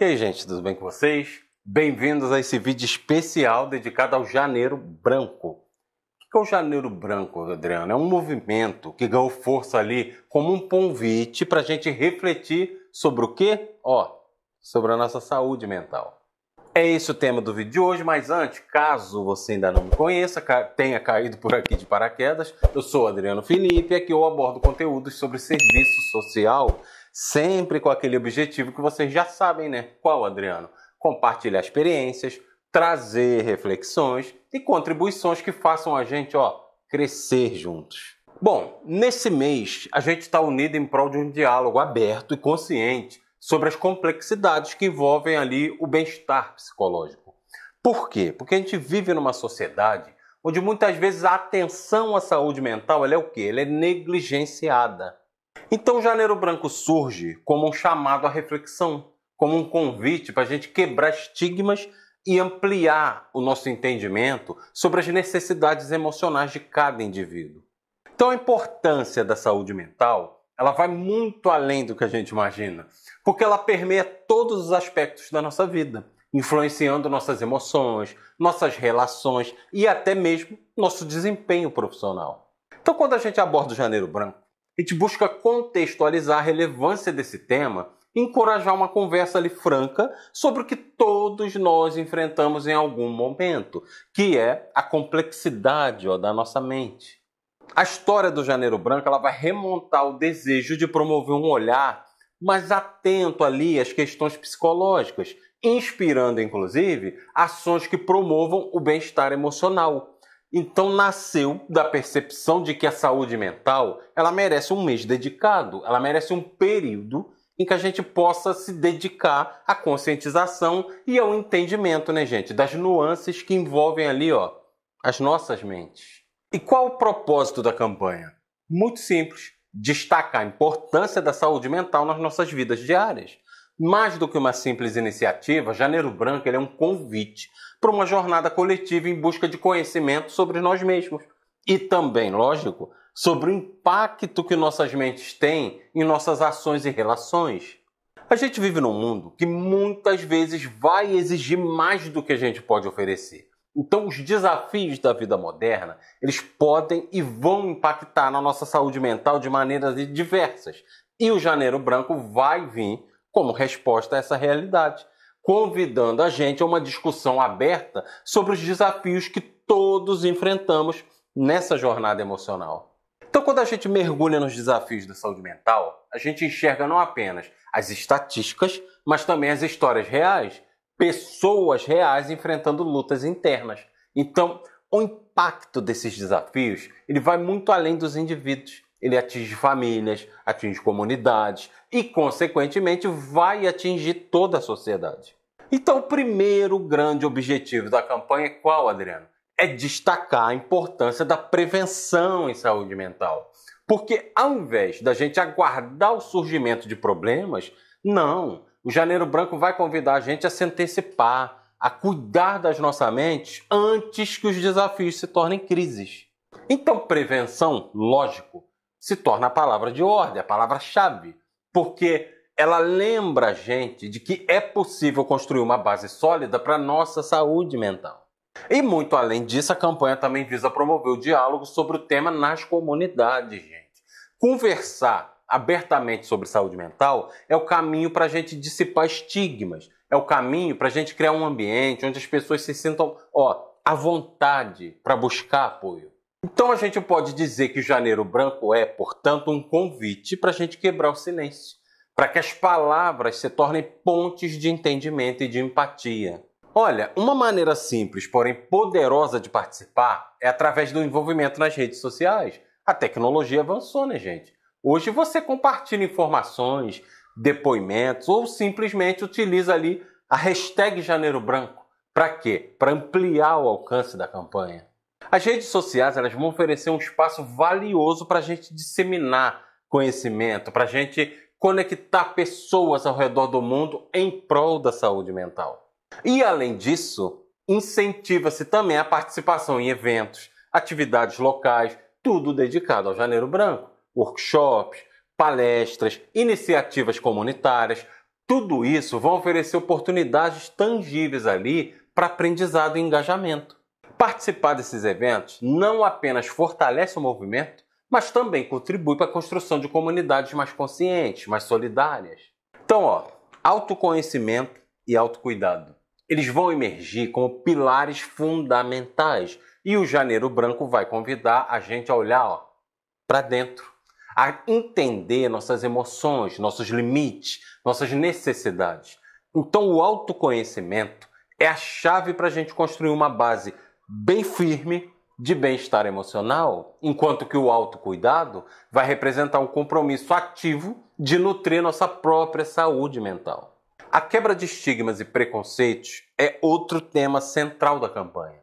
E aí, gente, tudo bem com vocês? Bem-vindos a esse vídeo especial dedicado ao Janeiro Branco. O que é o Janeiro Branco, Adriano? É um movimento que ganhou força ali como um convite para a gente refletir sobre o quê? Ó, sobre a nossa saúde mental. É esse o tema do vídeo de hoje, mas antes, caso você ainda não me conheça, tenha caído por aqui de paraquedas, eu sou Adriano Felipe e aqui eu abordo conteúdos sobre serviço social sempre com aquele objetivo que vocês já sabem, né? Qual, Adriano? Compartilhar experiências, trazer reflexões e contribuições que façam a gente, ó, crescer juntos. Bom, nesse mês a gente está unido em prol de um diálogo aberto e consciente sobre as complexidades que envolvem ali o bem-estar psicológico. Por quê? Porque a gente vive numa sociedade onde muitas vezes a atenção à saúde mental ela é o quê? Ela é negligenciada. Então, Janeiro Branco surge como um chamado à reflexão, como um convite para a gente quebrar estigmas e ampliar o nosso entendimento sobre as necessidades emocionais de cada indivíduo. Então, a importância da saúde mental ela vai muito além do que a gente imagina, porque ela permeia todos os aspectos da nossa vida, influenciando nossas emoções, nossas relações e até mesmo nosso desempenho profissional. Então, quando a gente aborda o Janeiro Branco, a gente busca contextualizar a relevância desse tema e encorajar uma conversa ali franca sobre o que todos nós enfrentamos em algum momento, que é a complexidade ó, da nossa mente. A história do Janeiro Branco ela vai remontar o desejo de promover um olhar mais atento ali às questões psicológicas, inspirando inclusive ações que promovam o bem-estar emocional então nasceu da percepção de que a saúde mental, ela merece um mês dedicado, ela merece um período em que a gente possa se dedicar à conscientização e ao entendimento, né, gente, das nuances que envolvem ali, ó, as nossas mentes. E qual o propósito da campanha? Muito simples, destacar a importância da saúde mental nas nossas vidas diárias. Mais do que uma simples iniciativa, Janeiro Branco é um convite para uma jornada coletiva em busca de conhecimento sobre nós mesmos e também, lógico, sobre o impacto que nossas mentes têm em nossas ações e relações. A gente vive num mundo que muitas vezes vai exigir mais do que a gente pode oferecer. Então, os desafios da vida moderna, eles podem e vão impactar na nossa saúde mental de maneiras diversas. E o Janeiro Branco vai vir como resposta a essa realidade, convidando a gente a uma discussão aberta sobre os desafios que todos enfrentamos nessa jornada emocional. Então, quando a gente mergulha nos desafios da saúde mental, a gente enxerga não apenas as estatísticas, mas também as histórias reais, pessoas reais enfrentando lutas internas. Então, o impacto desses desafios ele vai muito além dos indivíduos ele atinge famílias, atinge comunidades e, consequentemente, vai atingir toda a sociedade. Então, o primeiro grande objetivo da campanha é qual, Adriano? É destacar a importância da prevenção em saúde mental. Porque ao invés da gente aguardar o surgimento de problemas, não. O Janeiro Branco vai convidar a gente a se antecipar, a cuidar das nossas mentes antes que os desafios se tornem crises. Então, prevenção, lógico, se torna a palavra de ordem, a palavra-chave, porque ela lembra a gente de que é possível construir uma base sólida para nossa saúde mental. E muito além disso, a campanha também visa promover o diálogo sobre o tema nas comunidades, gente. Conversar abertamente sobre saúde mental é o caminho para a gente dissipar estigmas, é o caminho para a gente criar um ambiente onde as pessoas se sintam ó, à vontade para buscar apoio. Então a gente pode dizer que Janeiro Branco é, portanto, um convite para a gente quebrar o silêncio, para que as palavras se tornem pontes de entendimento e de empatia. Olha, uma maneira simples, porém poderosa de participar é através do envolvimento nas redes sociais. A tecnologia avançou, né, gente? Hoje você compartilha informações, depoimentos ou simplesmente utiliza ali a hashtag Janeiro Branco. Para quê? Para ampliar o alcance da campanha. As redes sociais elas vão oferecer um espaço valioso para a gente disseminar conhecimento, para a gente conectar pessoas ao redor do mundo em prol da saúde mental. E além disso, incentiva-se também a participação em eventos, atividades locais, tudo dedicado ao Janeiro Branco, workshops, palestras, iniciativas comunitárias, tudo isso vão oferecer oportunidades tangíveis ali para aprendizado e engajamento. Participar desses eventos não apenas fortalece o movimento, mas também contribui para a construção de comunidades mais conscientes, mais solidárias. Então, ó, autoconhecimento e autocuidado. Eles vão emergir como pilares fundamentais e o Janeiro Branco vai convidar a gente a olhar para dentro, a entender nossas emoções, nossos limites, nossas necessidades. Então, o autoconhecimento é a chave para a gente construir uma base bem firme de bem-estar emocional, enquanto que o autocuidado vai representar um compromisso ativo de nutrir nossa própria saúde mental. A quebra de estigmas e preconceitos é outro tema central da campanha.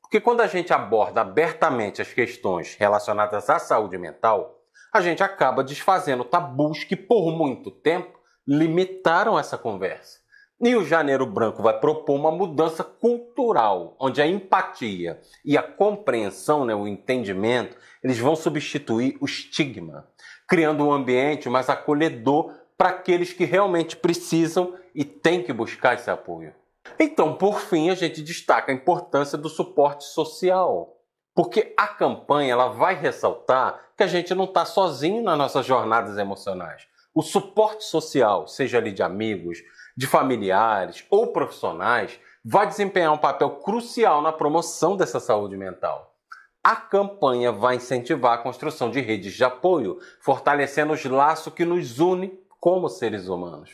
Porque quando a gente aborda abertamente as questões relacionadas à saúde mental, a gente acaba desfazendo tabus que por muito tempo limitaram essa conversa. E o Janeiro Branco vai propor uma mudança cultural, onde a empatia e a compreensão, né, o entendimento, eles vão substituir o estigma, criando um ambiente mais acolhedor para aqueles que realmente precisam e têm que buscar esse apoio. Então, por fim, a gente destaca a importância do suporte social, porque a campanha ela vai ressaltar que a gente não está sozinho nas nossas jornadas emocionais. O suporte social, seja ali de amigos, de familiares ou profissionais vai desempenhar um papel crucial na promoção dessa saúde mental. A campanha vai incentivar a construção de redes de apoio, fortalecendo os laços que nos une como seres humanos.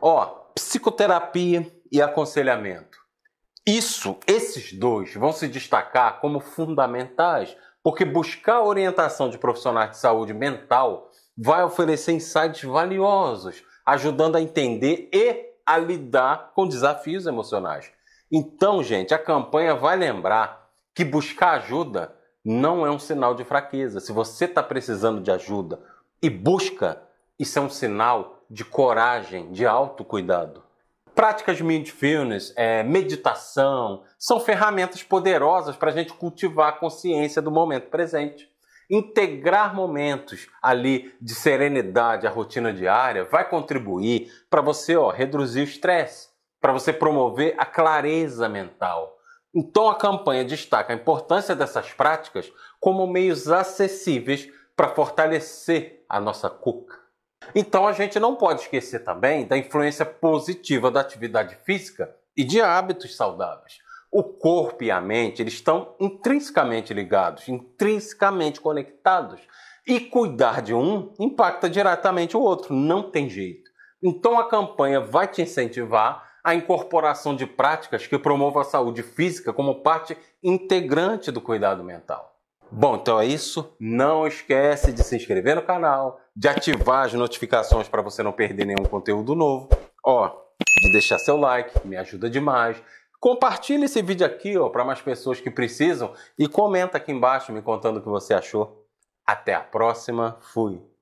Ó, psicoterapia e aconselhamento. Isso, esses dois vão se destacar como fundamentais, porque buscar a orientação de profissionais de saúde mental vai oferecer insights valiosos, ajudando a entender e a lidar com desafios emocionais. Então, gente, a campanha vai lembrar que buscar ajuda não é um sinal de fraqueza. Se você está precisando de ajuda e busca, isso é um sinal de coragem, de autocuidado. Práticas de mindfulness, é, meditação, são ferramentas poderosas para a gente cultivar a consciência do momento presente integrar momentos ali de serenidade à rotina diária vai contribuir para você ó, reduzir o estresse, para você promover a clareza mental. Então a campanha destaca a importância dessas práticas como meios acessíveis para fortalecer a nossa cuca. Então a gente não pode esquecer também da influência positiva da atividade física e de hábitos saudáveis o corpo e a mente eles estão intrinsecamente ligados, intrinsecamente conectados. E cuidar de um impacta diretamente o outro, não tem jeito. Então a campanha vai te incentivar a incorporação de práticas que promovam a saúde física como parte integrante do cuidado mental. Bom, então é isso. Não esquece de se inscrever no canal, de ativar as notificações para você não perder nenhum conteúdo novo. Ó, de deixar seu like, me ajuda demais Compartilhe esse vídeo aqui para mais pessoas que precisam e comenta aqui embaixo me contando o que você achou. Até a próxima. Fui.